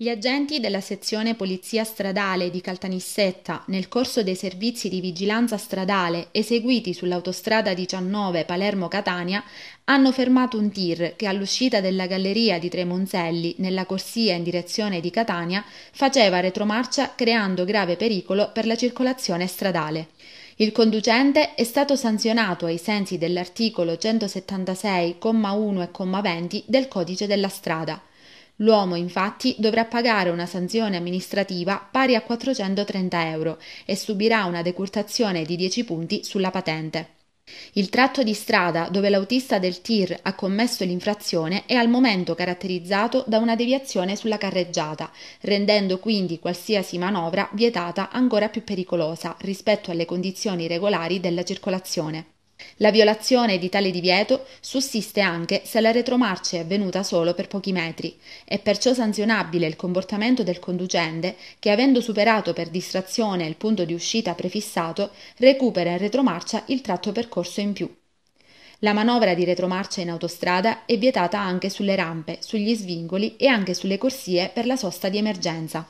Gli agenti della sezione Polizia Stradale di Caltanissetta, nel corso dei servizi di vigilanza stradale eseguiti sull'autostrada 19 Palermo-Catania, hanno fermato un tir che all'uscita della galleria di Tremonzelli, nella corsia in direzione di Catania, faceva retromarcia creando grave pericolo per la circolazione stradale. Il conducente è stato sanzionato ai sensi dell'articolo 176,1 e 20 del codice della strada. L'uomo infatti dovrà pagare una sanzione amministrativa pari a 430 euro e subirà una decurtazione di 10 punti sulla patente. Il tratto di strada dove l'autista del tir ha commesso l'infrazione è al momento caratterizzato da una deviazione sulla carreggiata, rendendo quindi qualsiasi manovra vietata ancora più pericolosa rispetto alle condizioni regolari della circolazione. La violazione di tale divieto sussiste anche se la retromarcia è avvenuta solo per pochi metri. È perciò sanzionabile il comportamento del conducente che, avendo superato per distrazione il punto di uscita prefissato, recupera in retromarcia il tratto percorso in più. La manovra di retromarcia in autostrada è vietata anche sulle rampe, sugli svingoli e anche sulle corsie per la sosta di emergenza.